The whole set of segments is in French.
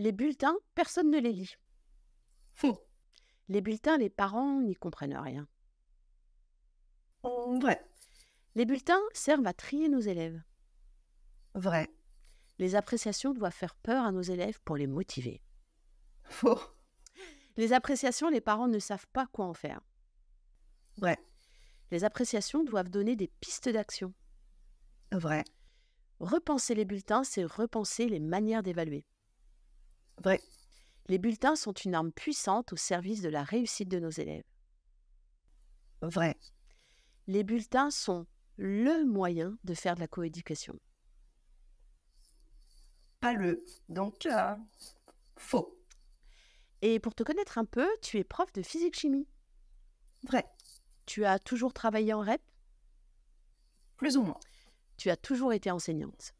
Les bulletins, personne ne les lit. Faux. Les bulletins, les parents n'y comprennent rien. Mmh, vrai. Les bulletins servent à trier nos élèves. Vrai. Les appréciations doivent faire peur à nos élèves pour les motiver. Faux. Les appréciations, les parents ne savent pas quoi en faire. Vrai. Les appréciations doivent donner des pistes d'action. Vrai. Repenser les bulletins, c'est repenser les manières d'évaluer. Vrai. Les bulletins sont une arme puissante au service de la réussite de nos élèves. Vrai. Les bulletins sont le moyen de faire de la coéducation. Pas le. Donc, euh, faux. Et pour te connaître un peu, tu es prof de physique-chimie. Vrai. Tu as toujours travaillé en REP Plus ou moins. Tu as toujours été enseignante.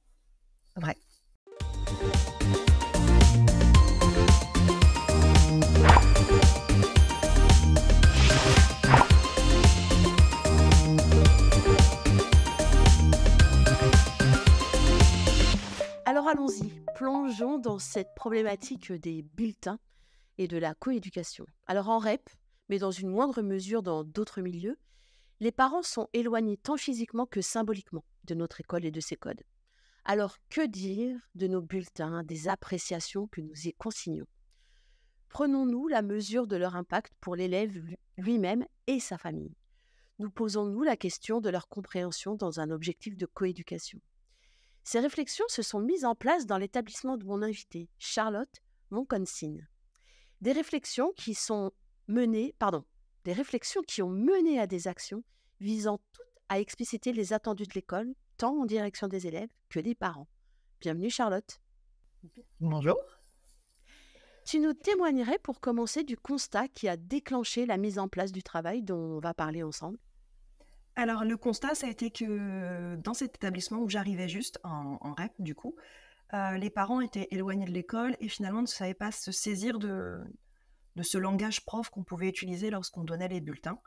Vrai. Alors allons-y, plongeons dans cette problématique des bulletins et de la coéducation. Alors en REP, mais dans une moindre mesure dans d'autres milieux, les parents sont éloignés tant physiquement que symboliquement de notre école et de ses codes. Alors que dire de nos bulletins, des appréciations que nous y consignons Prenons-nous la mesure de leur impact pour l'élève lui-même et sa famille Nous posons-nous la question de leur compréhension dans un objectif de coéducation ces réflexions se sont mises en place dans l'établissement de mon invité, Charlotte Monconsigne. Des réflexions qui sont menées, pardon, des réflexions qui ont mené à des actions visant toutes à expliciter les attendus de l'école, tant en direction des élèves que des parents. Bienvenue Charlotte. Bonjour. Tu nous témoignerais pour commencer du constat qui a déclenché la mise en place du travail dont on va parler ensemble alors, le constat, ça a été que euh, dans cet établissement où j'arrivais juste, en, REP du coup, euh, les parents étaient éloignés de l'école et finalement ne savaient pas se saisir de, de ce langage prof qu'on pouvait utiliser lorsqu'on donnait les bulletins.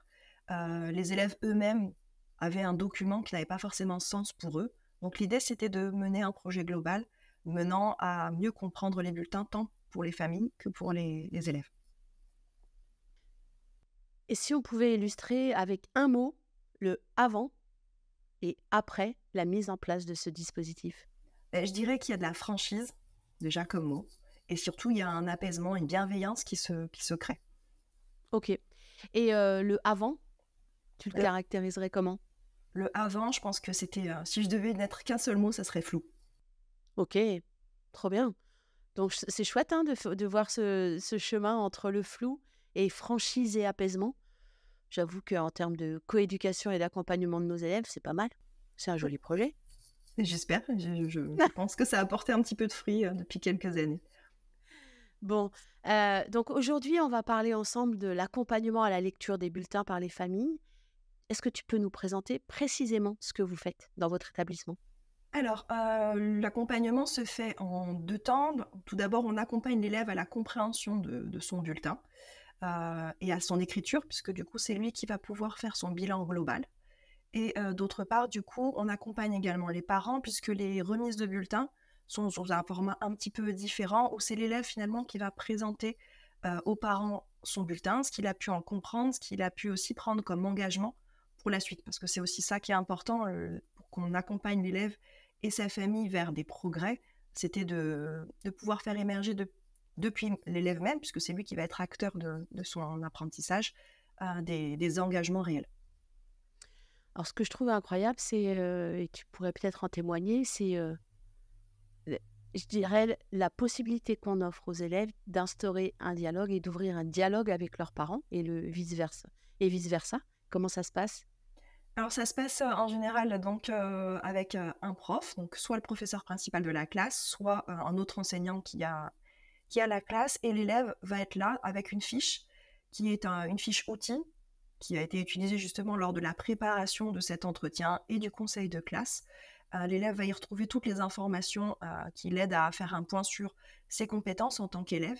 Euh, les élèves eux-mêmes avaient un document qui n'avait pas forcément sens pour eux. Donc l'idée, c'était de mener un projet global menant à mieux comprendre les bulletins tant pour les familles que pour les, les élèves. Et si on pouvait illustrer avec un mot le avant et après la mise en place de ce dispositif ben, Je dirais qu'il y a de la franchise, déjà comme mot, et surtout il y a un apaisement, une bienveillance qui se, qui se crée. Ok. Et euh, le avant, tu le caractériserais comment Le avant, je pense que c'était, euh, si je devais n'être qu'un seul mot, ça serait flou. Ok, trop bien. Donc c'est chouette hein, de, voir ce, ce chemin entre le flou et franchise et apaisement. J'avoue qu'en termes de coéducation et d'accompagnement de nos élèves, c'est pas mal. C'est un joli projet. J'espère. Je, pense que ça a apporté un petit peu de fruits euh, depuis quelques années. Bon, euh, donc aujourd'hui, on va parler ensemble de l'accompagnement à la lecture des bulletins par les familles. Est-ce que tu peux nous présenter précisément ce que vous faites dans votre établissement alors, euh, l'accompagnement se fait en deux temps. Tout d'abord, on accompagne l'élève à la compréhension de, de son bulletin. Euh, et à son écriture, puisque du coup, c'est lui qui va pouvoir faire son bilan global. Et euh, d'autre part, du coup, on accompagne également les parents, puisque les remises de bulletins sont sous un format un petit peu différent, où c'est l'élève finalement qui va présenter euh, aux parents son bulletin, ce qu'il a pu en comprendre, ce qu'il a pu aussi prendre comme engagement pour la suite, parce que c'est aussi ça qui est important pour qu'on accompagne l'élève et sa famille vers des progrès, c'était de, de pouvoir faire émerger de depuis l'élève même, puisque c'est lui qui va être acteur de, son apprentissage, euh, des, engagements réels. Alors ce que je trouve incroyable, c'est, euh, et tu pourrais peut-être en témoigner, c'est, euh, je dirais, la possibilité qu'on offre aux élèves d'instaurer un dialogue et d'ouvrir un dialogue avec leurs parents et le vice-versa. Et vice-versa, comment ça se passe alors ça se passe en général donc avec un prof, donc soit le professeur principal de la classe, soit un autre enseignant qui a qui la classe et l'élève va être là avec une fiche qui est une fiche outil qui a été utilisée justement lors de la préparation de cet entretien et du conseil de classe. Euh, l'élève va y retrouver toutes les informations euh, qui l'aident à faire un point sur ses compétences en tant qu'élève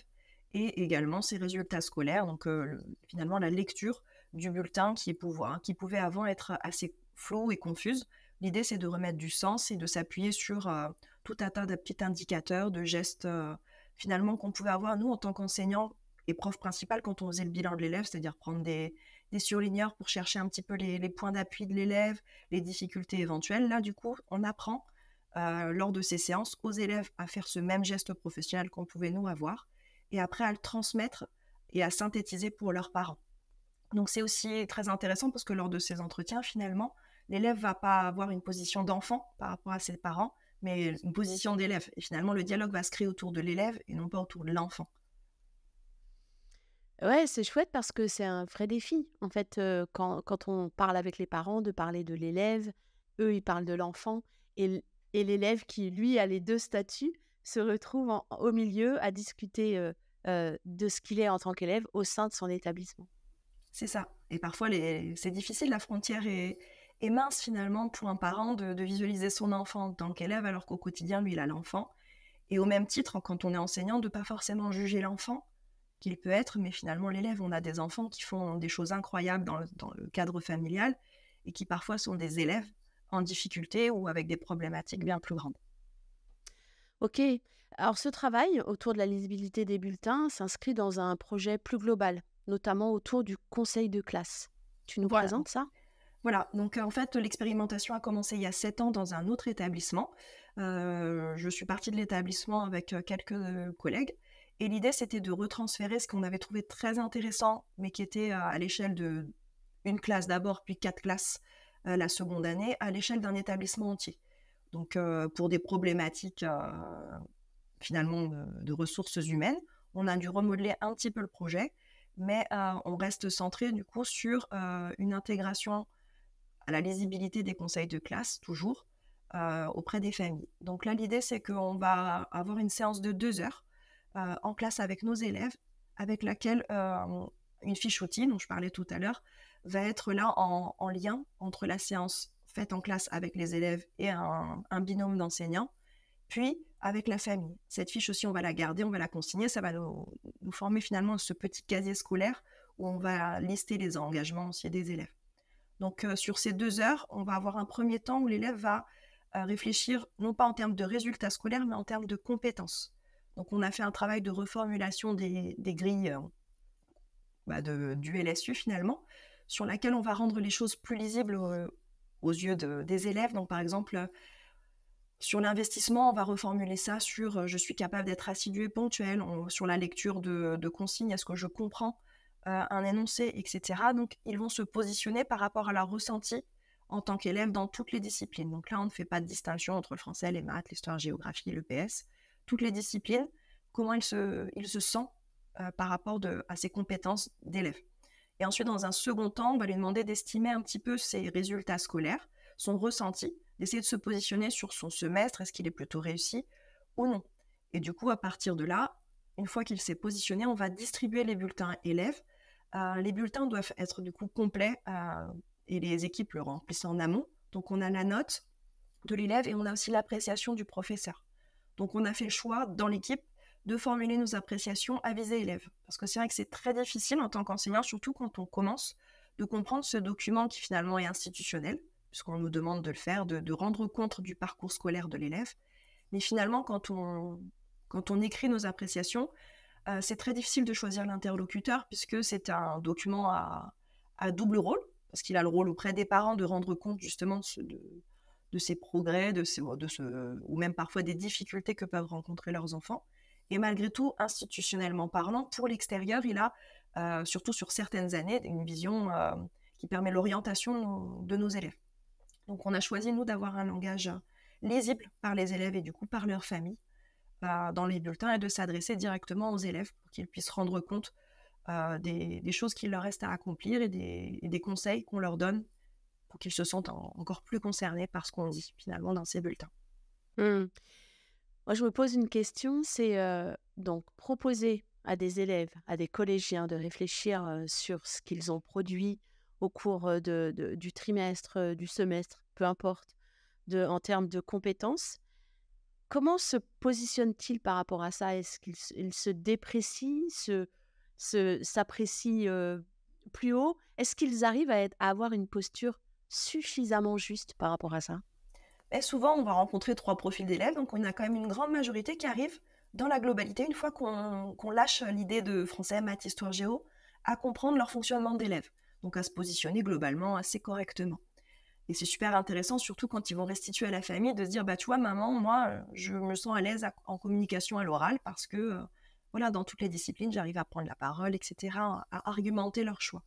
et également ses résultats scolaires, donc euh, finalement la lecture du bulletin qui, qui pouvait avant être assez flou et confuse. L'idée, c'est de remettre du sens et de s'appuyer sur tout un tas de petits indicateurs, de gestes finalement qu'on pouvait avoir nous en tant qu'enseignants et prof principal quand on faisait le bilan de l'élève, c'est-à-dire prendre des, des surligneurs pour chercher un petit peu les, points d'appui de l'élève, les difficultés éventuelles. Là, du coup, on apprend euh, lors de ces séances aux élèves à faire ce même geste professionnel qu'on pouvait nous avoir et après à le transmettre et à synthétiser pour leurs parents. Donc c'est aussi très intéressant parce que lors de ces entretiens, finalement, l'élève va pas avoir une position d'enfant par rapport à ses parents, mais une position d'élève. Et finalement, le dialogue va se créer autour de l'élève et non pas autour de l'enfant. Ouais, c'est chouette parce que c'est un vrai défi. En fait, euh, quand, on parle avec les parents, de parler de l'élève, eux, ils parlent de l'enfant, et, l'élève qui, lui, a les deux statuts, se retrouve au milieu à discuter euh, euh, de ce qu'il est en tant qu'élève au sein de son établissement. C'est ça. Et parfois, c'est difficile, la frontière est, et mince finalement pour un parent de, visualiser son enfant en tant qu'élève alors qu'au quotidien, lui, il a l'enfant. Et au même titre, quand on est enseignant, de pas forcément juger l'enfant qu'il peut être, mais finalement l'élève, on a des enfants qui font des choses incroyables dans le, cadre familial et qui parfois sont des élèves en difficulté ou avec des problématiques bien plus grandes. Ok. Alors ce travail autour de la lisibilité des bulletins s'inscrit dans un projet plus global, notamment autour du conseil de classe. Tu nous présentes ça voilà, donc en fait, l'expérimentation a commencé il y a sept ans dans un autre établissement. Euh, je suis partie de l'établissement avec euh, quelques euh, collègues. Et l'idée, c'était de retransférer ce qu'on avait trouvé très intéressant, mais qui était à l'échelle de une classe d'abord, puis quatre classes la seconde année, à l'échelle d'un établissement entier. Donc, pour des problématiques finalement de, ressources humaines, on a dû remodeler un petit peu le projet, mais on reste centré du coup sur une intégration à la lisibilité des conseils de classe, toujours, euh, auprès des familles. Donc là, l'idée, c'est qu'on va avoir une séance de deux heures euh, en classe avec nos élèves, avec laquelle euh, une fiche outil, dont je parlais tout à l'heure, va être là en, lien entre la séance faite en classe avec les élèves et un, binôme d'enseignants, puis avec la famille. Cette fiche aussi, on va la garder, on va la consigner, ça va nous, nous former finalement ce petit casier scolaire où on va lister les engagements aussi des élèves. Donc euh, sur ces deux heures, on va avoir un premier temps où l'élève va euh, réfléchir non pas en termes de résultats scolaires, mais en termes de compétences. Donc on a fait un travail de reformulation des, grilles euh, bah, du LSU finalement, sur laquelle on va rendre les choses plus lisibles aux, yeux des élèves. Donc par exemple, sur l'investissement, on va reformuler ça sur je suis capable d'être assidu et ponctuel, sur la lecture de, de consignes, est-ce que je comprends euh, un énoncé, etc. Donc, ils vont se positionner par rapport à leur ressenti en tant qu'élève dans toutes les disciplines. Donc là, on ne fait pas de distinction entre le français, les maths, l'histoire, géographie, l'EPS, Toutes les disciplines, comment il se, sent euh, par rapport à ses compétences d'élève. Et ensuite, dans un second temps, on va lui demander d'estimer un petit peu ses résultats scolaires, son ressenti, d'essayer de se positionner sur son semestre, est-ce qu'il est plutôt réussi ou non. Et du coup, à partir de là, une fois qu'il s'est positionné, on va distribuer les bulletins élèves euh, les bulletins doivent être du coup complets euh, et les équipes le remplissent en amont. Donc on a la note de l'élève et on a aussi l'appréciation du professeur. Donc on a fait le choix dans l'équipe de formuler nos appréciations à viser élève. Parce que c'est vrai que c'est très difficile en tant qu'enseignant, surtout quand on commence, de comprendre ce document qui finalement est institutionnel, puisqu'on nous demande de le faire, de, rendre compte du parcours scolaire de l'élève. Mais finalement, quand on écrit nos appréciations, euh, c'est très difficile de choisir l'interlocuteur puisque c'est un document à, double rôle, parce qu'il a le rôle auprès des parents de rendre compte justement de, ses progrès, de, ou même parfois des difficultés que peuvent rencontrer leurs enfants. Et malgré tout, institutionnellement parlant, pour l'extérieur, il a, euh, surtout sur certaines années, une vision euh, qui permet l'orientation de nos élèves. Donc on a choisi, nous, d'avoir un langage lisible par les élèves et du coup par leur famille, dans les bulletins et de s'adresser directement aux élèves pour qu'ils puissent rendre compte euh, des, choses qu'il leur reste à accomplir et des, conseils qu'on leur donne pour qu'ils se sentent encore plus concernés par ce qu'on dit finalement dans ces bulletins. Hmm. Moi, je me pose une question, c'est euh, donc proposer à des élèves, à des collégiens de réfléchir euh, sur ce qu'ils ont produit au cours du trimestre, du semestre, peu importe, de, en termes de compétences, comment se positionne-t-il par rapport à ça Est-ce qu'ils se déprécient, se, plus haut Est-ce qu'ils arrivent à, avoir une posture suffisamment juste par rapport à ça Souvent, on va rencontrer trois profils d'élèves, donc on a quand même une grande majorité qui arrive dans la globalité, une fois qu'on, lâche l'idée de français, maths, histoire, géo, à comprendre leur fonctionnement d'élèves, donc à se positionner globalement assez correctement. Et c'est super intéressant, surtout quand ils vont restituer à la famille, de se dire, bah, tu vois, maman, moi, euh, je me sens à l'aise en communication à l'oral parce que, euh, voilà, dans toutes les disciplines, j'arrive à prendre la parole, etc., à argumenter leur choix.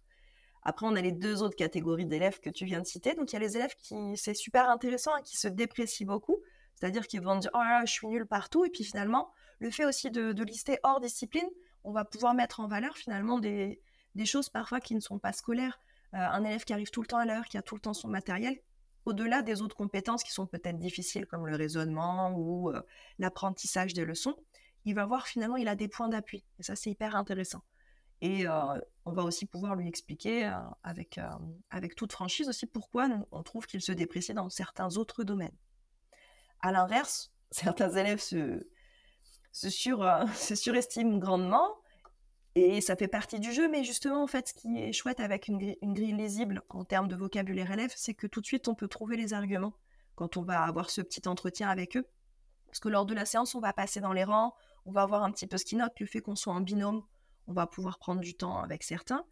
Après, on a les deux autres catégories d'élèves que tu viens de citer. Donc, il y a les élèves qui, c'est super intéressant, hein, qui se déprécient beaucoup, c'est-à-dire qu'ils vont dire, oh là, là je suis nul partout. Et puis finalement, le fait aussi de, lister hors discipline, on va pouvoir mettre en valeur finalement des choses parfois qui ne sont pas scolaires euh, un élève qui arrive tout le temps à l'heure, qui a tout le temps son matériel, au-delà des autres compétences qui sont peut-être difficiles comme le raisonnement ou euh, l'apprentissage des leçons, il va voir finalement il a des points d'appui. Et ça, c'est hyper intéressant. Et euh, on va aussi pouvoir lui expliquer avec, avec toute franchise aussi pourquoi on trouve qu'il se déprécie dans certains autres domaines. À l'inverse, certains élèves se surestiment grandement et ça fait partie du jeu, mais justement, en fait, ce qui est chouette avec une, grille, lisible en termes de vocabulaire élève, c'est que tout de suite, on peut trouver les arguments quand on va avoir ce petit entretien avec eux. Parce que lors de la séance, on va passer dans les rangs, on va voir un petit peu ce qui notent, le fait qu'on soit en binôme, on va pouvoir prendre du temps avec certains.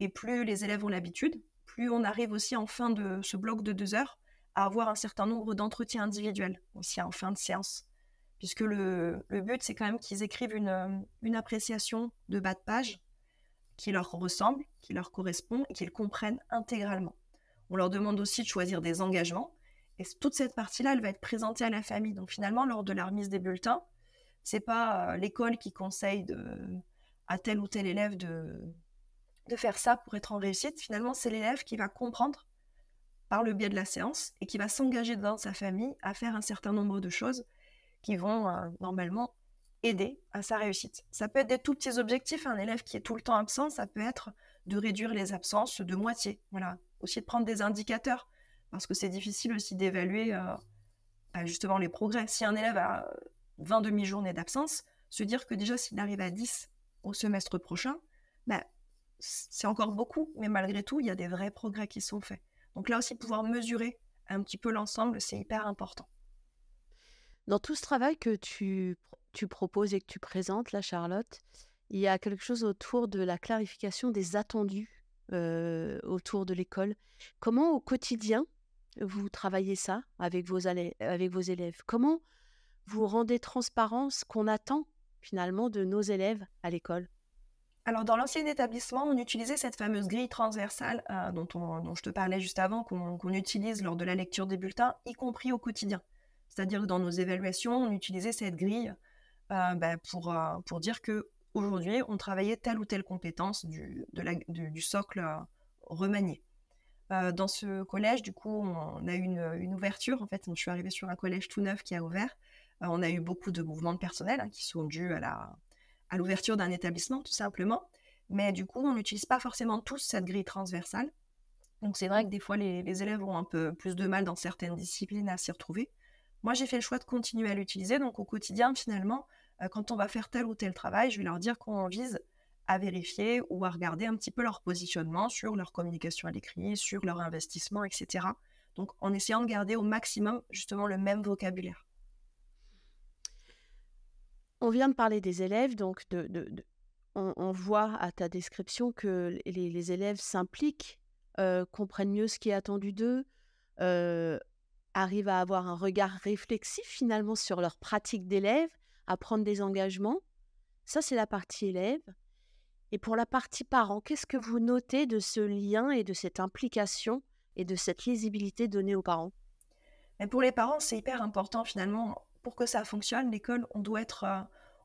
Et plus les élèves ont l'habitude, plus on arrive aussi en fin de ce bloc de deux heures à avoir un certain nombre d'entretiens individuels, aussi en fin de séance puisque le, le but, c'est quand même qu'ils écrivent une, euh, une, appréciation de bas de page qui leur ressemble, qui leur correspond et qu'ils comprennent intégralement. On leur demande aussi de choisir des engagements. Et toute cette partie-là, elle va être présentée à la famille. Donc finalement, lors de la remise des bulletins, c'est pas euh, l'école qui conseille de, à tel ou tel élève de, de faire ça pour être en réussite. Finalement, c'est l'élève qui va comprendre par le biais de la séance et qui va s'engager dans sa famille à faire un certain nombre de choses qui vont euh, normalement aider à sa réussite. Ça peut être des tout petits objectifs. Un élève qui est tout le temps absent, ça peut être de réduire les absences de moitié. Voilà. Aussi de prendre des indicateurs, parce que c'est difficile aussi d'évaluer euh, bah, justement les progrès. Si un élève a 20 euh, demi-journées d'absence, se dire que déjà s'il arrive à 10 au semestre prochain, bah, c'est encore beaucoup, mais malgré tout, il y a des vrais progrès qui sont faits. Donc là aussi, pouvoir mesurer un petit peu l'ensemble, c'est hyper important. Dans tout ce travail que tu, proposes et que tu présentes, là, Charlotte, il y a quelque chose autour de la clarification des attendus autour de l'école. Comment au quotidien vous travaillez ça avec vos, avec vos élèves Comment vous rendez transparent ce qu'on attend finalement de nos élèves à l'école alors, dans l'ancien établissement, on utilisait cette fameuse grille transversale dont, je te parlais juste avant, qu'on utilise lors de la lecture des bulletins, y compris au quotidien. C'est-à-dire que dans nos évaluations, on utilisait cette grille euh, bah, pour, euh, pour dire que aujourd'hui, on travaillait telle ou telle compétence du, de du, socle euh, remanié. dans ce collège, du coup, on a eu une, une, ouverture. En fait, je suis arrivée sur un collège tout neuf qui a ouvert. on a eu beaucoup de mouvements de personnel hein, qui sont dus à la à l'ouverture d'un établissement, tout simplement. Mais du coup, on n'utilise pas forcément tous cette grille transversale. Donc c'est vrai que des fois, les, élèves ont un peu plus de mal dans certaines disciplines à s'y retrouver. Moi, j'ai fait le choix de continuer à l'utiliser. Donc, au quotidien, finalement, euh, quand on va faire tel ou tel travail, je vais leur dire qu'on vise à vérifier ou à regarder un petit peu leur positionnement sur leur communication à l'écrit, sur leur investissement, etc. Donc, en essayant de garder au maximum, justement, le même vocabulaire. On vient de parler des élèves, donc On, voit à ta description que les, élèves s'impliquent, euh, comprennent mieux ce qui est attendu d'eux, euh, arrivent à avoir un regard réflexif finalement sur leur pratique d'élève, à prendre des engagements. Ça, c'est la partie élève. Et pour la partie parent, qu'est-ce que vous notez de ce lien et de cette implication et de cette lisibilité donnée aux parents Mais Pour les parents, c'est hyper important finalement. Pour que ça fonctionne, l'école, on doit être, euh,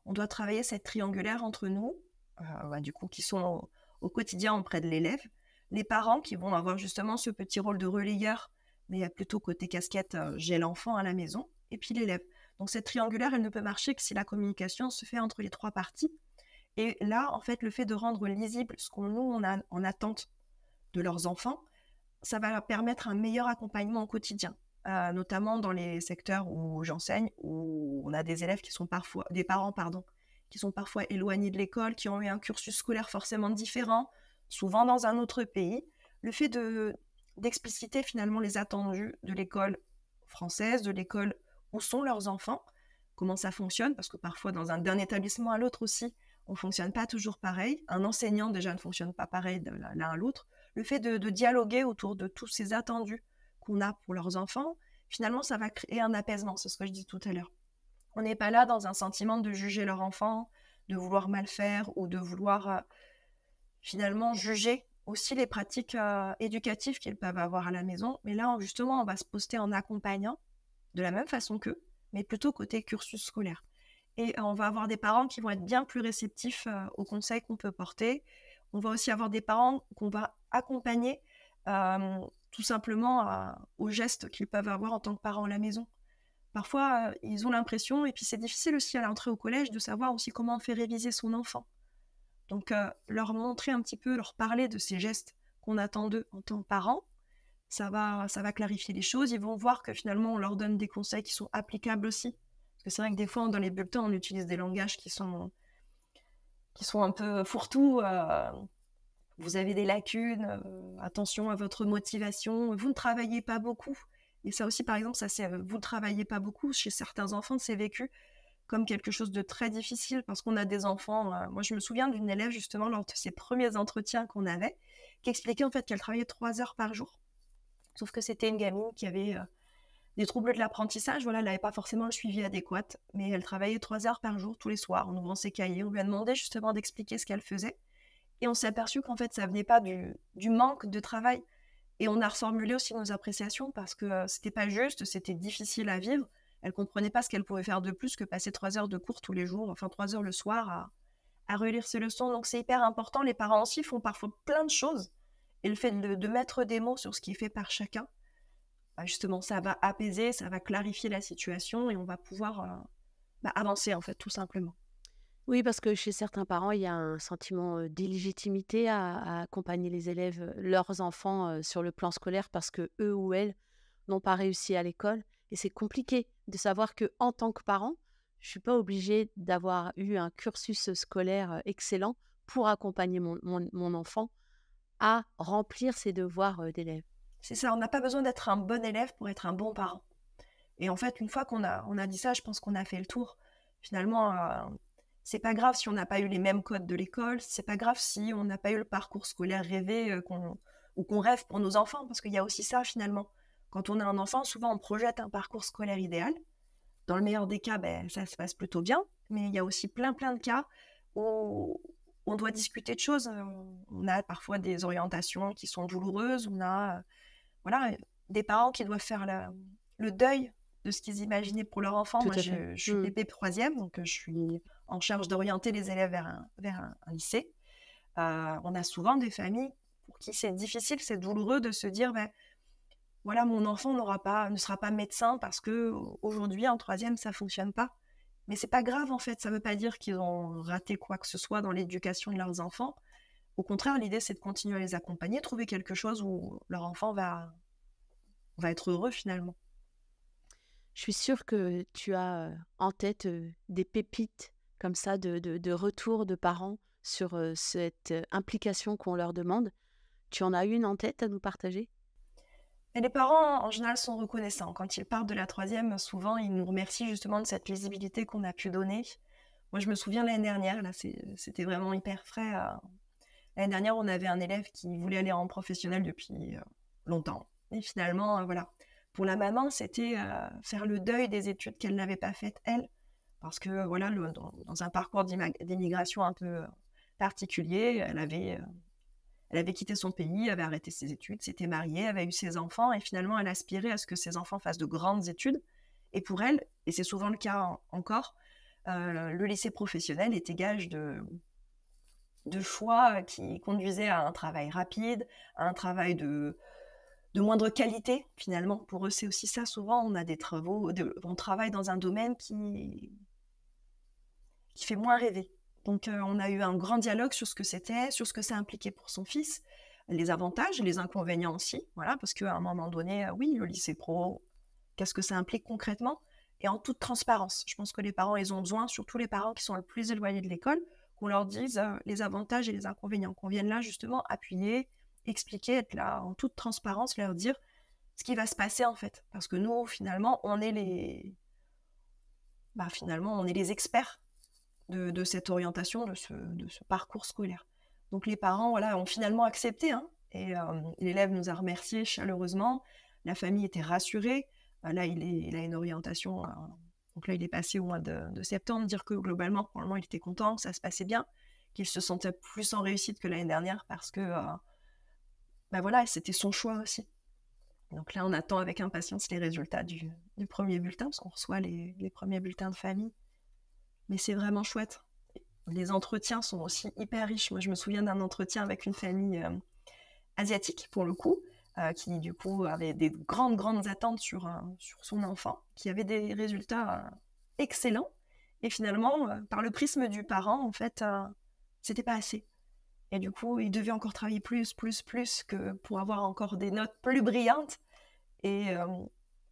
on doit travailler cette triangulaire entre nous, euh, bah, du coup, qui sont au quotidien auprès de l'élève, les parents qui vont avoir justement ce petit rôle de relayeur mais plutôt côté casquette, j'ai euh, l'enfant à la maison et puis l'élève. Donc cette triangulaire, elle ne peut marcher que si la communication se fait entre les trois parties. Et là, en fait, le fait de rendre lisible ce qu'on nous on a en attente de leurs enfants, ça va permettre un meilleur accompagnement au quotidien, euh, notamment dans les secteurs où j'enseigne, où on a des élèves qui sont parfois, des parents pardon, qui sont parfois éloignés de l'école, qui ont eu un cursus scolaire forcément différent, souvent dans un autre pays. Le fait de, d'expliciter finalement les attendus de l'école française, de l'école où sont leurs enfants, comment ça fonctionne, parce que parfois dans un d'un établissement à l'autre aussi, on ne fonctionne pas toujours pareil. Un enseignant déjà ne fonctionne pas pareil l'un à l'autre. Le fait de, dialoguer autour de tous ces attendus qu'on a pour leurs enfants, finalement, ça va créer un apaisement, c'est ce que je dis tout à l'heure. On n'est pas là dans un sentiment de juger leur enfant, de vouloir mal faire ou de vouloir euh, finalement juger aussi les pratiques euh, éducatives qu'ils peuvent avoir à la maison. Mais là, justement, on va se poster en accompagnant de la même façon qu'eux, mais plutôt côté cursus scolaire. Et euh, on va avoir des parents qui vont être bien plus réceptifs euh, aux conseils qu'on peut porter. On va aussi avoir des parents qu'on va accompagner tout simplement aux gestes qu'ils peuvent avoir en tant que parents à la maison. Parfois, ils ont l'impression, et puis c'est difficile aussi à l'entrée au collège de savoir aussi comment on fait réviser son enfant. Donc, euh, leur montrer un petit peu, leur parler de ces gestes qu'on attend d'eux en tant que parents, ça va, ça va clarifier les choses. Ils vont voir que finalement, on leur donne des conseils qui sont applicables aussi. Parce que c'est vrai que des fois, dans les bulletins, on utilise des langages qui sont, qui sont un peu fourre-tout. Euh, vous avez des lacunes, euh, attention à votre motivation, vous ne travaillez pas beaucoup. Et ça aussi, par exemple, ça c'est vous ne travaillez pas beaucoup. Chez certains enfants, c'est vécu comme quelque chose de très difficile parce qu'on a des enfants. Euh, moi, je me souviens d'une élève justement lors de ses premiers entretiens qu'on avait, qui expliquait en fait qu'elle travaillait trois heures par jour. Sauf que c'était une gamine qui avait euh, des troubles de l'apprentissage. Voilà, elle n'avait pas forcément le suivi adéquat, mais elle travaillait trois heures par jour tous les soirs en ouvrant ses cahiers. On lui a demandé justement d'expliquer ce qu'elle faisait. Et on s'est aperçu qu'en fait, ça venait pas du, manque de travail. Et on a reformulé aussi nos appréciations parce que euh, c'était pas juste, c'était difficile à vivre. Elle comprenait pas ce qu'elle pouvait faire de plus que passer trois heures de cours tous les jours, enfin trois heures le soir à, relire ses leçons. Donc c'est hyper important. Les parents aussi font parfois plein de choses. Et le fait de, mettre des mots sur ce qui est fait par chacun, bah, justement, ça va apaiser, ça va clarifier la situation et on va pouvoir euh, bah, avancer en fait, tout simplement. Oui, parce que chez certains parents, il y a un sentiment euh, d'illégitimité à, accompagner les élèves, euh, leurs enfants sur le plan scolaire parce que eux ou elles n'ont pas réussi à l'école et c'est compliqué de savoir que en tant que parent, je suis pas obligée d'avoir eu un cursus scolaire euh, excellent pour accompagner mon, enfant à remplir ses devoirs euh, d'élève. C'est ça, on n'a pas besoin d'être un bon élève pour être un bon parent. Et en fait, une fois qu'on a, on a dit ça, je pense qu'on a fait le tour. Finalement, euh, c'est pas grave si on n'a pas eu les mêmes codes de l'école, c'est pas grave si on n'a pas eu le parcours scolaire rêvé ou qu'on rêve pour nos enfants, parce qu'il y a aussi ça finalement. Quand on a un enfant, souvent on projette un parcours scolaire idéal. Dans le meilleur des cas, ben, ça se passe plutôt bien, mais il y a aussi plein plein de cas où on doit discuter de choses. Euh, on a parfois des orientations qui sont douloureuses, on a euh, voilà, des parents qui doivent faire le deuil de ce qu'ils imaginaient pour leur enfant. Moi, je, suis l'épée mm. troisième, donc euh, je suis en charge d'orienter les élèves vers un, vers lycée. on a souvent des familles pour qui c'est difficile, c'est douloureux de se dire, ben, voilà, mon enfant n'aura pas, ne sera pas médecin parce que aujourd'hui en troisième ça fonctionne pas. Mais c'est pas grave en fait, ça ne veut pas dire qu'ils ont raté quoi que ce soit dans l'éducation de leurs enfants. Au contraire, l'idée c'est de continuer à les accompagner, trouver quelque chose où leur enfant va, va être heureux finalement. Je suis sûre que tu as euh, en tête euh, des pépites comme ça de, de, de retour de parents sur euh, cette implication qu'on leur demande. Tu en as une en tête à nous partager les parents, en général, sont reconnaissants. Quand ils partent de la troisième, souvent, ils nous remercient justement de cette lisibilité qu'on a pu donner. Moi, je me souviens l'année dernière, là, c'était vraiment hyper frais. Euh, l'année dernière, on avait un élève qui voulait aller en professionnel depuis euh, longtemps. Et finalement, euh, voilà. Pour la maman, c'était faire le deuil des études qu'elle n'avait pas faites, elle. Parce que, voilà, dans, dans, un parcours d'immigration un peu particulier, elle avait elle avait quitté son pays, avait arrêté ses études, s'était mariée, avait eu ses enfants et finalement elle aspirait à ce que ses enfants fassent de grandes études. Et pour elle, et c'est souvent le cas encore, euh, le lycée professionnel était gage de, de choix qui conduisait à un travail rapide, à un travail de, de moindre qualité finalement. Pour eux, c'est aussi ça. Souvent, on a des travaux, on travaille dans un domaine qui, qui fait moins rêver. Donc, euh, on a eu un grand dialogue sur ce que c'était, sur ce que ça impliquait pour son fils, les avantages, et les inconvénients aussi. Voilà, parce qu'à un moment donné, euh, oui, le lycée pro, qu'est-ce que ça implique concrètement Et en toute transparence. Je pense que les parents, ils ont besoin, surtout les parents qui sont le plus éloignés de l'école, qu'on leur dise euh, les avantages et les inconvénients, qu'on vienne là justement appuyer, expliquer, être là en toute transparence, leur dire ce qui va se passer en fait. Parce que nous, finalement, on est les, bah, finalement, on est les experts de, cette orientation, de ce, parcours scolaire. Donc les parents voilà, ont finalement accepté, hein. et euh, l'élève nous a remercié chaleureusement, la famille était rassurée, euh, là il, a une orientation, euh, donc là il est passé au mois de, septembre, dire que globalement, pour le moment, il était content, que ça se passait bien, qu'il se sentait plus en réussite que l'année dernière parce que bah, voilà, c'était son choix aussi. Donc là, on attend avec impatience les résultats du, premier bulletin, parce qu'on reçoit les premiers bulletins de famille mais c'est vraiment chouette. Les entretiens sont aussi hyper riches. Moi, je me souviens d'un entretien avec une famille euh, asiatique, pour le coup, euh, qui, du coup, avait des grandes, grandes attentes sur, euh, sur son enfant, qui avait des résultats excellents. Et finalement, par le prisme du parent, en fait, c'était pas assez. Et du coup, il devait encore travailler plus, plus, plus que pour avoir encore des notes plus brillantes. Et,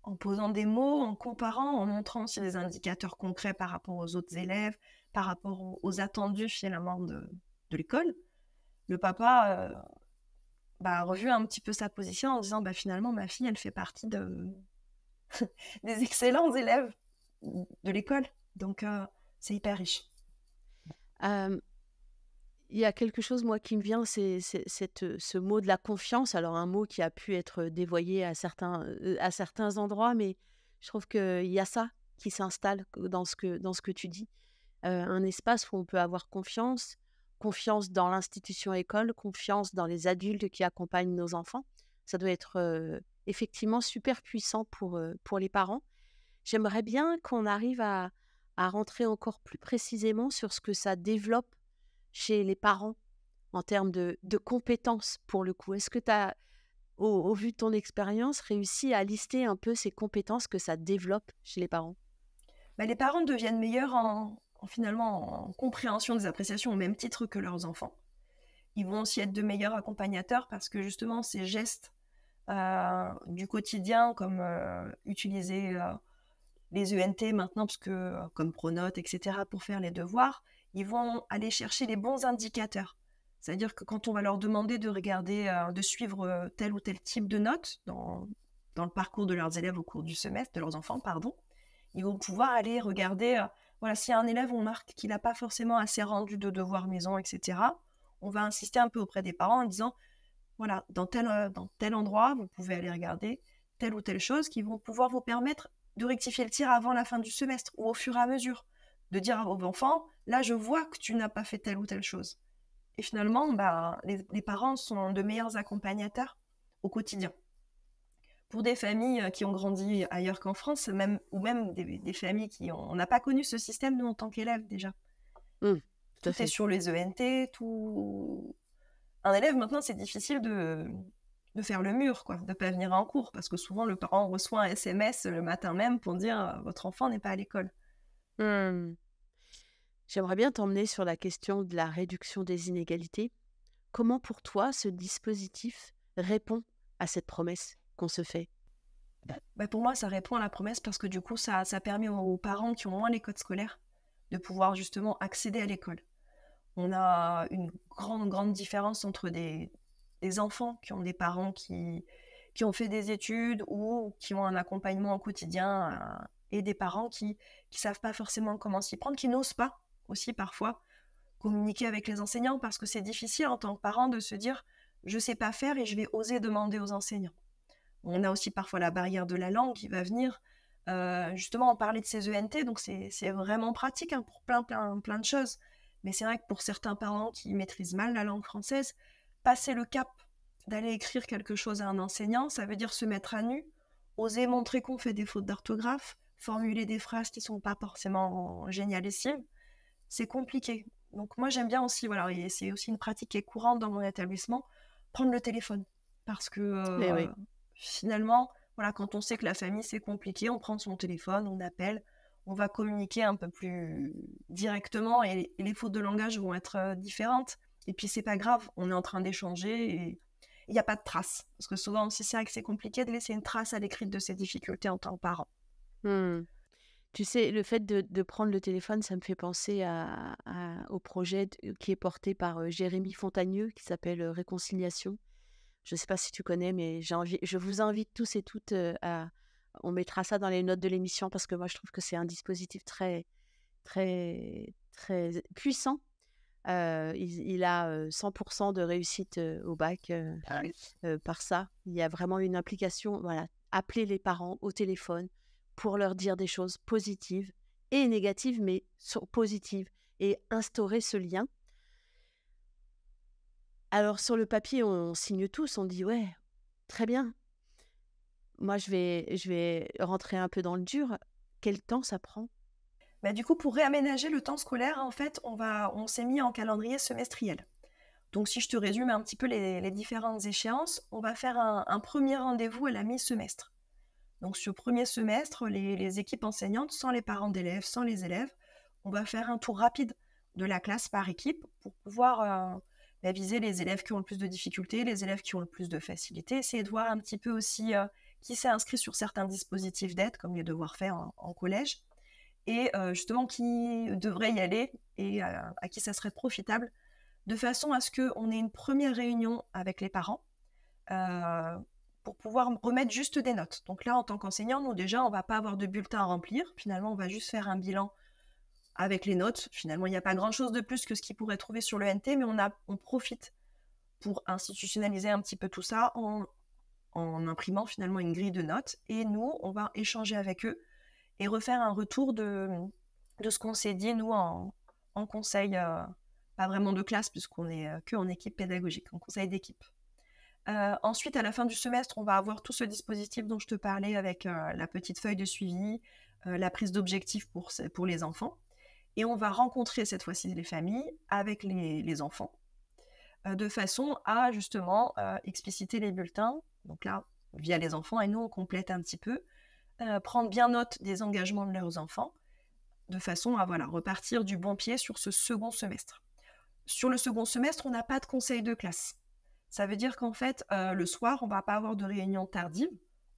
en posant des mots, en comparant, en montrant aussi des indicateurs concrets par rapport aux autres élèves, par rapport aux, attendus finalement de, de l'école, le papa euh, bah, a revu un petit peu sa position en disant bah, finalement ma fille elle fait partie de... des excellents élèves de l'école. Donc euh, c'est hyper riche. Euh, il y a quelque chose, moi, qui me vient, c'est euh, ce mot de la confiance. Alors, un mot qui a pu être euh, dévoyé à certains, euh, à certains endroits, mais je trouve qu'il y a ça qui s'installe dans, ce que, dans ce que tu dis. un espace où on peut avoir confiance, confiance dans l'institution école, confiance dans les adultes qui accompagnent nos enfants. Ça doit être effectivement super puissant pour, pour les parents. J'aimerais bien qu'on arrive à rentrer encore plus précisément sur ce que ça développe chez les parents en termes de, compétences pour le coup Est-ce que tu as, au, vu de ton expérience, réussi à lister un peu ces compétences que ça développe chez les parents bah, Les parents deviennent meilleurs en, finalement en compréhension des appréciations au même titre que leurs enfants. Ils vont aussi être de meilleurs accompagnateurs parce que justement ces gestes euh, du quotidien comme euh, utiliser euh, les ENT maintenant, comme Pronote, etc., pour faire les devoirs, ils vont aller chercher les bons indicateurs. C'est-à-dire que quand on va leur demander de regarder, euh, de suivre euh, tel ou tel type de notes dans, le parcours de leurs élèves au cours du semestre, de leurs enfants, pardon, ils vont pouvoir aller regarder, euh, voilà, si un élève, on marque qu'il n'a pas forcément assez rendu de devoirs maison, etc., on va insister un peu auprès des parents en disant, voilà, dans tel, dans tel endroit, vous pouvez aller regarder telle ou telle chose qui vont pouvoir vous permettre de rectifier le tir avant la fin du semestre ou au fur et à mesure de dire à vos enfants, là, je vois que tu n'as pas fait telle ou telle chose. Et finalement, bah, les, parents sont de meilleurs accompagnateurs au quotidien. Pour des familles euh, qui ont grandi ailleurs qu'en France, même, ou même des, familles qui n'ont on pas connu ce système, nous, en tant qu'élèves déjà. Mmh, tout, sur les ENT, tout. Un élève, maintenant, c'est difficile de, faire le mur, quoi, de pas venir en cours, parce que souvent, le parent reçoit un SMS le matin même pour dire euh, votre enfant n'est pas à l'école. J'aimerais bien t'emmener sur la question de la réduction des inégalités. Comment pour toi ce dispositif répond à cette promesse qu'on se fait bah, bah, Pour moi, ça répond à la promesse parce que du coup, ça, ça permet aux parents qui ont moins les codes scolaires de pouvoir justement accéder à l'école. On a une grande, grande différence entre des, enfants qui ont des parents qui, qui ont fait des études ou qui ont un accompagnement au quotidien, et des parents qui ne savent pas forcément comment s'y prendre, qui n'osent pas aussi parfois communiquer avec les enseignants parce que c'est difficile en tant que parent de se dire je sais pas faire et je vais oser demander aux enseignants. On a aussi parfois la barrière de la langue qui va venir. Euh, justement, en parler de ces ENT, donc c'est vraiment pratique hein, pour plein, plein, plein de choses. Mais c'est vrai que pour certains parents qui maîtrisent mal la langue française, passer le cap d'aller écrire quelque chose à un enseignant, ça veut dire se mettre à nu, oser montrer qu'on fait des fautes d'orthographe, formuler des phrases qui ne sont pas forcément génialissimes, c'est compliqué. Donc moi j'aime bien aussi, voilà, c'est aussi une pratique qui est courante dans mon établissement, prendre le téléphone. Parce que eh euh, finalement, voilà, quand on sait que la famille c'est compliqué, on prend son téléphone, on appelle, on va communiquer un peu plus directement et, les fautes de langage vont être euh, différentes. Et puis c'est pas grave, on est en train d'échanger et il n'y a pas de trace. Parce que souvent aussi c'est vrai que c'est compliqué de laisser une trace à l'écrit de ses difficultés en tant que parent. Mmh. Tu sais, le fait de, prendre le téléphone, ça me fait penser au projet euh, qui est porté par euh, Jérémy Fontagneux, qui s'appelle euh, Réconciliation. Je ne sais pas si tu connais, mais envie, je vous invite tous et toutes à... On mettra ça dans les notes de l'émission parce que moi, je trouve que c'est un dispositif très, très, très puissant. Il, a 100% de réussite au bac ah par ça. Il y a vraiment une implication. Voilà, appeler les parents au téléphone, pour leur dire des choses positives et négatives, mais positives, et instaurer ce lien. Alors sur le papier, on, signe tous, on dit ouais, très bien. Moi, je vais, je vais rentrer un peu dans le dur. Quel temps ça prend bah, Du coup, pour réaménager le temps scolaire, en fait, on, va, on s'est mis en calendrier semestriel. Donc, si je te résume un petit peu les, différentes échéances, on va faire un premier rendez-vous à la mi-semestre. Donc, ce premier semestre, les, équipes enseignantes, sans les parents d'élèves, sans les élèves, on va faire un tour rapide de la classe par équipe pour pouvoir euh, bah, viser les élèves qui ont le plus de difficultés, les élèves qui ont le plus de facilité, essayer de voir un petit peu aussi euh, qui s'est inscrit sur certains dispositifs d'aide, comme les devoirs faits en, collège, et euh, justement qui devrait y aller et à qui ça serait profitable, de façon à ce qu'on ait une première réunion avec les parents pour pouvoir remettre juste des notes. Donc là, en tant qu'enseignant, nous déjà, on va pas avoir de bulletin à remplir. Finalement, on va juste faire un bilan avec les notes. Finalement, il n'y a pas grand-chose de plus que ce qu'ils pourraient trouver sur le NT, mais on, on profite pour institutionnaliser un petit peu tout ça en, imprimant finalement une grille de notes. Et nous, on va échanger avec eux et refaire un retour de, de ce qu'on s'est dit, nous, en, conseil, euh, pas vraiment de classe, puisqu'on est qu'en euh, que en équipe pédagogique, en conseil d'équipe. Euh, ensuite, à la fin du semestre, on va avoir tout ce dispositif dont je te parlais avec euh, la petite feuille de suivi, euh, la prise d'objectifs pour, les enfants. Et on va rencontrer cette fois-ci les familles avec les, les enfants de façon à justement expliciter les bulletins. Donc là, via les enfants, et nous, on complète un petit peu, prendre bien note des engagements de leurs enfants de façon à voilà, repartir du bon pied sur ce second semestre. Sur le second semestre, on n'a pas de conseil de classe ça veut dire qu'en fait, euh, le soir, on va pas avoir de réunion tardive.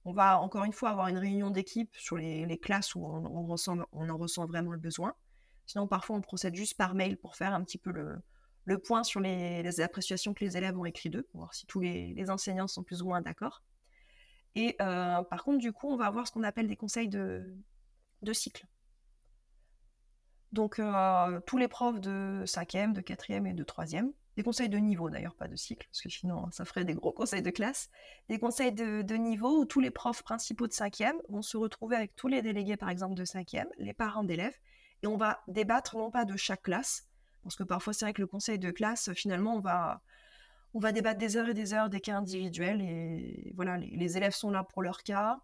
On va encore une fois avoir une réunion d'équipe sur les, classes où on, en ressent vraiment le besoin. Sinon, parfois, on procède juste par mail pour faire un petit peu le, point sur les, appréciations que les élèves ont écrites d'eux, pour voir si tous les, enseignants sont plus ou moins d'accord. Et euh, par contre, du coup, on va avoir ce qu'on appelle des conseils de, cycle. Donc, euh, tous les profs de 5e, de 4 et de 3e des conseils de niveau d'ailleurs, pas de cycle, parce que sinon ça ferait des gros conseils de classe, des conseils de, niveau où tous les profs principaux de 5e vont se retrouver avec tous les délégués par exemple de 5e, les parents d'élèves, et on va débattre non pas de chaque classe, parce que parfois c'est vrai que le conseil de classe, finalement, on va, on va débattre des heures et des heures des cas individuels, et voilà, les élèves sont là pour leur cas,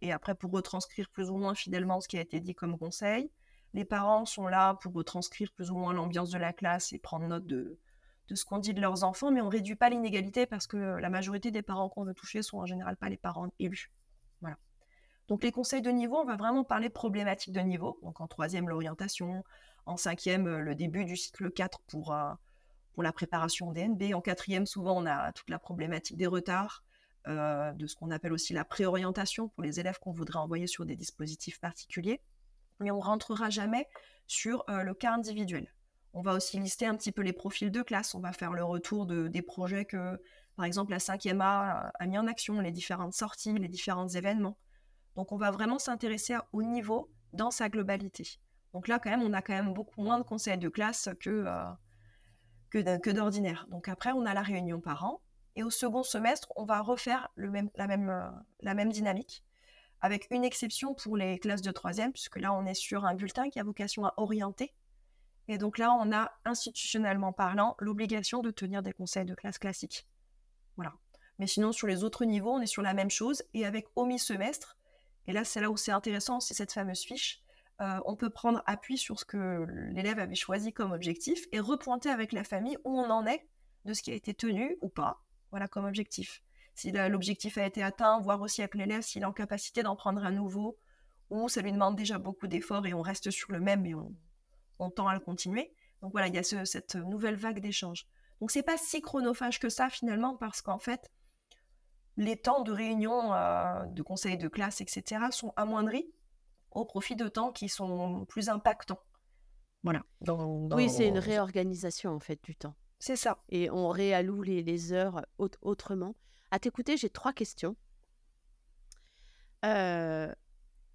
et après pour retranscrire plus ou moins fidèlement ce qui a été dit comme conseil. Les parents sont là pour retranscrire plus ou moins l'ambiance de la classe et prendre note de, de ce qu'on dit de leurs enfants, mais on réduit pas l'inégalité parce que euh, la majorité des parents qu'on veut toucher sont en général pas les parents élus. Voilà. Donc les conseils de niveau, on va vraiment parler problématique de niveau. Donc en troisième, l'orientation. En cinquième, euh, le début du cycle 4 pour, euh, pour la préparation DNB. En quatrième, souvent, on a toute la problématique des retards, de ce qu'on appelle aussi la préorientation pour les élèves qu'on voudrait envoyer sur des dispositifs particuliers. Mais on ne rentrera jamais sur le cas individuel. On va aussi lister un petit peu les profils de classe. On va faire le retour des projets que, par exemple, la 5e A euh, a mis en action, les différentes sorties, les différents événements. Donc, on va vraiment s'intéresser au niveau dans sa globalité. Donc là, quand même, on a quand même beaucoup moins de conseils de classe que, euh, que, d'ordinaire. Donc après, on a la réunion par an. Et au second semestre, on va refaire le même, la, même, euh, la même dynamique, avec une exception pour les classes de troisième, puisque là, on est sur un bulletin qui a vocation à orienter et donc là, on a institutionnellement parlant l'obligation de tenir des conseils de classe classiques. Voilà. Mais sinon, sur les autres niveaux, on est sur la même chose et avec au mi-semestre. Et là, c'est là où c'est intéressant, c'est cette fameuse fiche. Euh, on peut prendre appui sur ce que l'élève avait choisi comme objectif et repointer avec la famille où on en est de ce qui a été tenu ou pas, voilà, comme objectif. Si l'objectif a été atteint, voir aussi avec l'élève s'il est en capacité d'en prendre un nouveau ou ça lui demande déjà beaucoup d'efforts et on reste sur le même et on on tend à le continuer. Donc voilà, il y a cette nouvelle vague d'échanges. Donc c'est pas si chronophage que ça finalement, parce qu'en fait, les temps de réunion, euh, de conseils de classe, etc., sont amoindris au profit de temps qui sont plus impactants. Voilà. Oui, c'est une réorganisation en fait du temps. C'est ça. Et on réalloue les, heures autrement. À t'écouter, j'ai trois questions. Euh,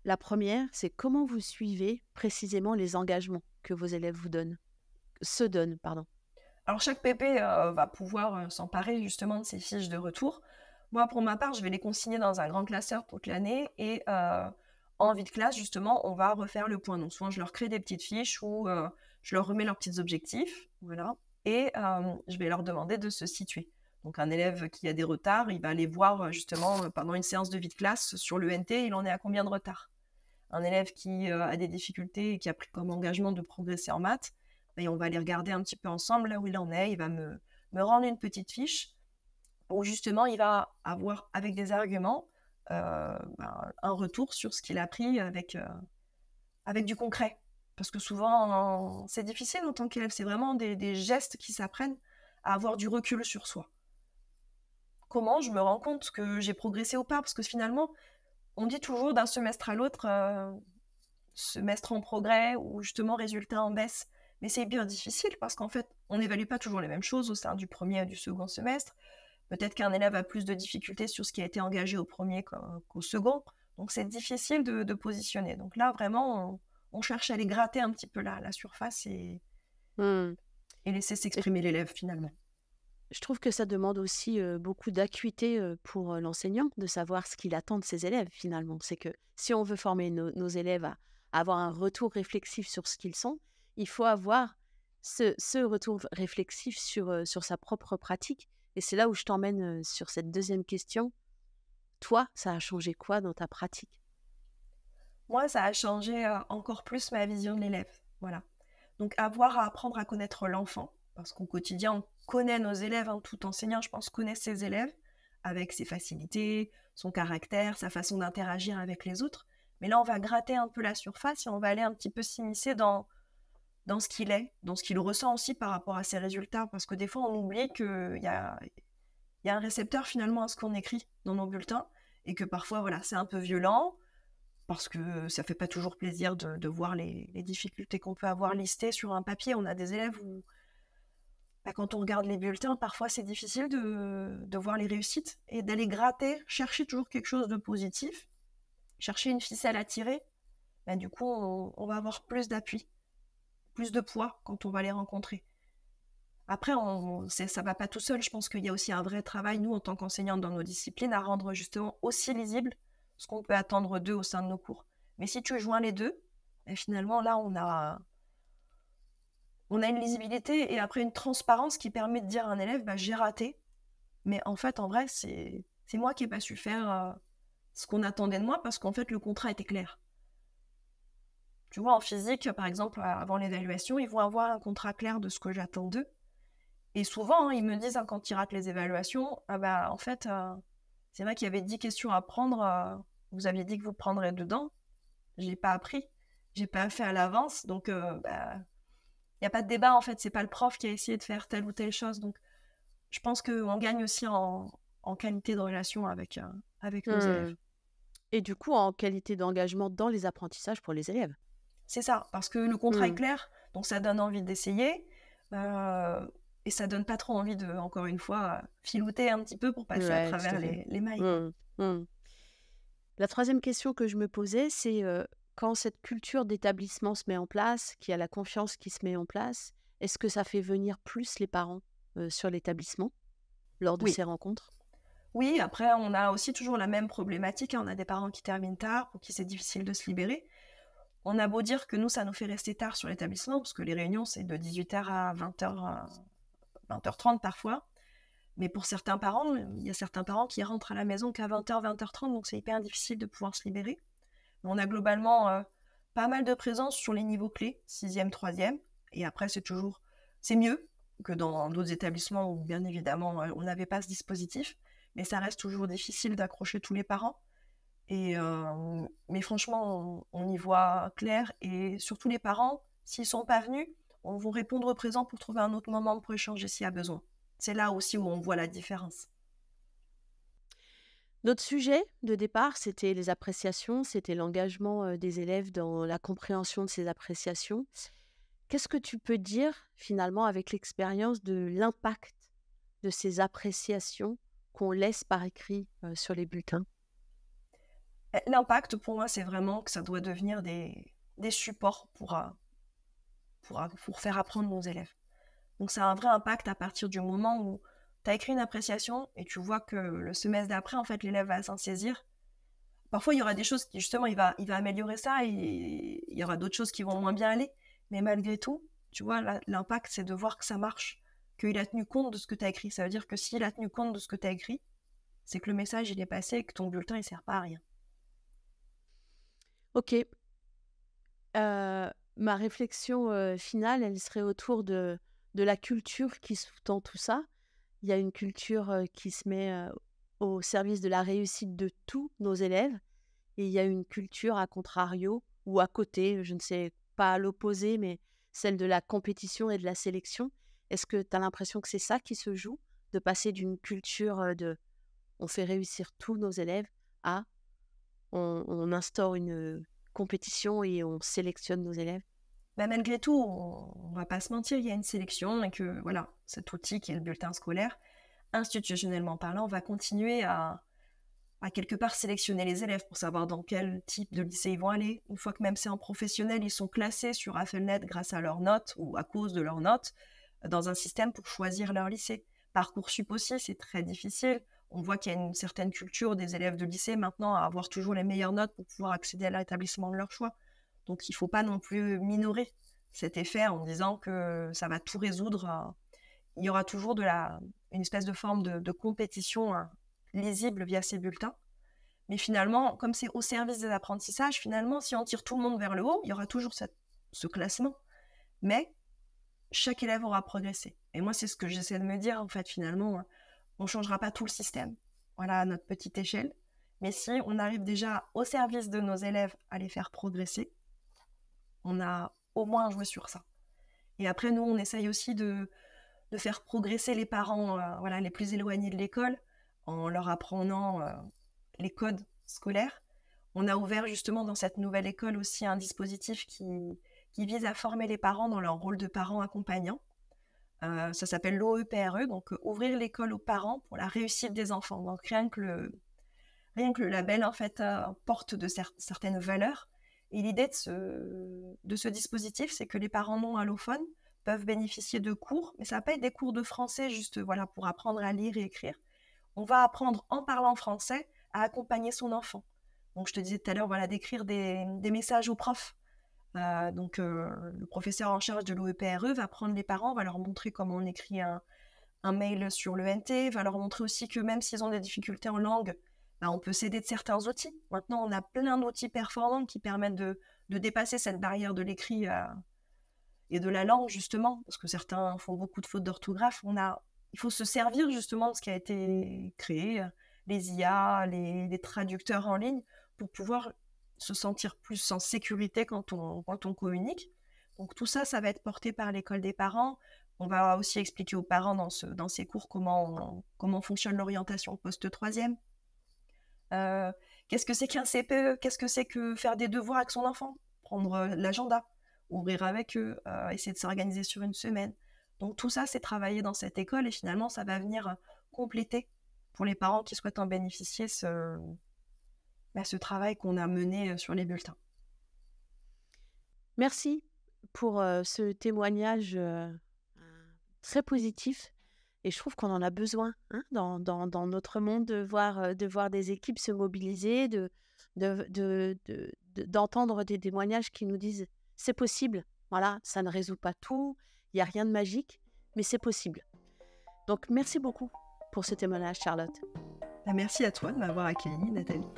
la première, c'est comment vous suivez précisément les engagements que vos élèves vous donnent, se donnent, pardon. Alors chaque PP euh, va pouvoir euh, s'emparer justement de ces fiches de retour. Moi, pour ma part, je vais les consigner dans un grand classeur toute l'année et euh, en vie de classe, justement, on va refaire le point. Donc soit je leur crée des petites fiches ou je leur remets leurs petits objectifs, voilà, et je vais leur demander de se situer. Donc un élève qui a des retards, il va aller voir justement pendant une séance de vie de classe sur le NT, il en est à combien de retard un élève qui euh, a des difficultés et qui a pris comme engagement de progresser en maths, ben, on va aller regarder un petit peu ensemble là où il en est. Il va me, me rendre une petite fiche où justement il va avoir avec des arguments euh, ben, un retour sur ce qu'il a appris avec, euh, avec du concret. Parce que souvent, c'est difficile en tant qu'élève, c'est vraiment des, des gestes qui s'apprennent à avoir du recul sur soi. Comment je me rends compte que j'ai progressé ou pas Parce que finalement, on dit toujours d'un semestre à l'autre, euh, semestre en progrès ou justement résultat en baisse. Mais c'est bien difficile parce qu'en fait, on n'évalue pas toujours les mêmes choses au sein du premier et du second semestre. Peut-être qu'un élève a plus de difficultés sur ce qui a été engagé au premier qu'au second. Donc c'est difficile de, positionner. Donc là, vraiment, on, cherche à les gratter un petit peu la surface et, hmm. et laisser s'exprimer l'élève finalement. Je trouve que ça demande aussi beaucoup d'acuité pour l'enseignant de savoir ce qu'il attend de ses élèves finalement. C'est que si on veut former nos élèves à, avoir un retour réflexif sur ce qu'ils sont, il faut avoir ce, retour réflexif sur, sur sa propre pratique. Et c'est là où je t'emmène sur cette deuxième question. Toi, ça a changé quoi dans ta pratique Moi, ça a changé encore plus ma vision de l'élève. Voilà. Donc avoir à apprendre à connaître l'enfant, parce qu'au quotidien, on connaît nos élèves, hein, tout enseignant, je pense, connaît ses élèves avec ses facilités, son caractère, sa façon d'interagir avec les autres. Mais là, on va gratter un peu la surface et on va aller un petit peu s'immiscer dans, dans ce qu'il est, dans ce qu'il ressent aussi par rapport à ses résultats. Parce que des fois, on oublie qu'il y a, y a un récepteur finalement à ce qu'on écrit dans nos bulletins et que parfois, voilà, c'est un peu violent parce que ça fait pas toujours plaisir de, voir les, les difficultés qu'on peut avoir listées sur un papier. On a des élèves où bah, quand on regarde les bulletins, parfois c'est difficile de, voir les réussites et d'aller gratter, chercher toujours quelque chose de positif, chercher une ficelle à tirer. Bah, du coup, on, va avoir plus d'appui, plus de poids quand on va les rencontrer. Après, on, ça ne va pas tout seul. Je pense qu'il y a aussi un vrai travail, nous, en tant qu'enseignants dans nos disciplines, à rendre justement aussi lisible ce qu'on peut attendre d'eux au sein de nos cours. Mais si tu joins les deux, bah, finalement, là, on a, on a une lisibilité et après une transparence qui permet de dire à un élève bah, j'ai raté, mais en fait, en vrai, c'est moi qui n'ai pas su faire euh, ce qu'on attendait de moi parce qu'en fait, le contrat était clair. Tu vois, en physique, par exemple, euh, avant l'évaluation, ils vont avoir un contrat clair de ce que j'attends d'eux. Et souvent, hein, ils me disent hein, quand ils ratent les évaluations, ah bah, en fait, euh, c'est moi qui y avait 10 questions à prendre, vous aviez dit que vous prendrez dedans, j'ai pas appris, j'ai pas fait à l'avance, donc bah, il n'y a pas de débat en fait, c'est pas le prof qui a essayé de faire telle ou telle chose. Donc je pense qu'on gagne aussi en, qualité de relation avec, euh, avec nos hmm. élèves. Et du coup en qualité d'engagement dans les apprentissages pour les élèves. C'est ça, parce que le contrat est hmm. clair, donc ça donne envie d'essayer. Euh, et ça donne pas trop envie de, encore une fois, filouter un petit peu pour passer à travers les, mailles. Hmm. La troisième question que je me posais, c'est euh, quand cette culture d'établissement se met en place, qu'il y a la confiance qui se met en place, est-ce que ça fait venir plus les parents sur l'établissement lors de ces rencontres Oui, après, on a aussi toujours la même problématique. Hein. On a des parents qui terminent tard, ou qui c'est difficile de se libérer. On a beau dire que nous, ça nous fait rester tard sur l'établissement, parce que les réunions, c'est de 18h à 20h, 20h30 parfois. Mais pour certains parents, il y a certains parents qui rentrent à la maison qu'à 20h, 20h30, donc c'est hyper difficile de pouvoir se libérer. On a globalement euh, pas mal de présence sur les niveaux clés, 6 troisième Et après, c'est toujours, c'est mieux que dans d'autres établissements où, bien évidemment, euh, on n'avait pas ce dispositif. Mais ça reste toujours difficile d'accrocher tous les parents. Et, euh, mais franchement, on, y voit clair. Et surtout, les parents, s'ils sont pas venus, on va répondre présent pour trouver un autre moment pour échanger s'il y a besoin. C'est là aussi où on voit la différence. Notre sujet de départ, c'était les appréciations, c'était l'engagement des élèves dans la compréhension de ces appréciations. Qu'est-ce que tu peux dire finalement avec l'expérience de l'impact de ces appréciations qu'on laisse par écrit sur les bulletins eh, L'impact pour moi, c'est vraiment que ça doit devenir des, supports pour, pour, pour faire apprendre nos élèves. Donc ça a un vrai impact à partir du moment où tu as écrit une appréciation et tu vois que le semestre d'après, en fait, l'élève va s'en saisir. Parfois, il y aura des choses qui, justement, il va, il va améliorer ça et il y aura d'autres choses qui vont moins bien aller. Mais malgré tout, tu vois, l'impact, c'est de voir que ça marche, qu'il a tenu compte de ce que tu as écrit. Ça veut dire que s'il a tenu compte de ce que tu as écrit, c'est que le message, il est passé et que ton bulletin, il sert pas à rien. Ok. Euh, ma réflexion euh, finale, elle serait autour de, de la culture qui sous-tend tout ça il y a une culture qui se met au service de la réussite de tous nos élèves et il y a une culture à contrario ou à côté, je ne sais pas à l'opposé, mais celle de la compétition et de la sélection. Est-ce que tu as l'impression que c'est ça qui se joue, de passer d'une culture de on fait réussir tous nos élèves à on instaure une compétition et on sélectionne nos élèves bah, malgré tout, on, ne va pas se mentir, il y a une sélection et que voilà, cet outil qui est le bulletin scolaire, institutionnellement parlant, va continuer à, à quelque part sélectionner les élèves pour savoir dans quel type de lycée ils vont aller. Une fois que même c'est en professionnel, ils sont classés sur AffelNet grâce à leurs notes ou à cause de leurs notes euh, dans un système pour choisir leur lycée. Parcoursup aussi, c'est très difficile. On voit qu'il y a une certaine culture des élèves de lycée maintenant à avoir toujours les meilleures notes pour pouvoir accéder à l'établissement de leur choix. Donc, il ne faut pas non plus minorer cet effet en disant que ça va tout résoudre. Euh, il y aura toujours de la, une espèce de forme de, compétition hein, lisible via ces bulletins. Mais finalement, comme c'est au service des apprentissages, finalement, si on tire tout le monde vers le haut, il y aura toujours ce classement. Mais chaque élève aura progressé. Et moi, c'est ce que j'essaie de me dire, en fait, finalement. Hein. On ne changera pas tout le système, voilà, notre petite échelle. Mais si on arrive déjà au service de nos élèves à les faire progresser, on a au moins joué sur ça. Et après, nous, on essaye aussi de, faire progresser les parents euh, voilà, les plus éloignés de l'école en leur apprenant euh, les codes scolaires. On a ouvert justement dans cette nouvelle école aussi un dispositif qui, vise à former les parents dans leur rôle de parents accompagnants. Euh, ça s'appelle l'OEPRE, e, donc ouvrir l'école aux parents pour la réussite des enfants. Donc rien que le, rien que le label en fait porte de certaines valeurs et l'idée de ce, dispositif, c'est que les parents non allophones peuvent bénéficier de cours, mais ça va pas être des cours de français juste voilà pour apprendre à lire et écrire. On va apprendre en parlant français à accompagner son enfant. Donc je te disais tout à l'heure voilà d'écrire des, messages aux profs. Euh, donc euh, le professeur en charge de l'OEPRE e va prendre les parents, va leur montrer comment on écrit un, un mail sur le NT, va leur montrer aussi que même s'ils ont des difficultés en langue, bah, on peut s'aider de certains outils. Maintenant, on a plein d'outils performants qui permettent de, dépasser cette barrière de l'écrit euh, et de la langue, justement, parce que certains font beaucoup de fautes d'orthographe. Il faut se servir, justement, de ce qui a été créé, les IA, les, traducteurs en ligne, pour pouvoir se sentir plus en sécurité quand on, quand on communique. Donc tout ça, ça va être porté par l'école des parents. On va aussi expliquer aux parents dans, ces cours comment, comment fonctionne l'orientation post-troisième, euh, qu'est-ce que c'est qu'un CPE Qu'est-ce que c'est que faire des devoirs avec son enfant Prendre euh, l'agenda, ouvrir avec eux, euh, essayer de s'organiser sur une semaine. Donc tout ça, c'est travailler dans cette école et finalement, ça va venir compléter pour les parents qui souhaitent en bénéficier ce, bah, travail qu'on a mené sur les bulletins. Merci pour ce témoignage très positif et je trouve qu'on en a besoin hein, dans, notre monde euh, de voir, des équipes se mobiliser, d'entendre des témoignages qui nous disent c'est possible. Voilà, ça ne résout pas tout, il n'y a rien de magique, mais c'est possible. Donc merci beaucoup pour ce témoignage, Charlotte. Bah, merci à toi de m'avoir accueilli, Nathalie.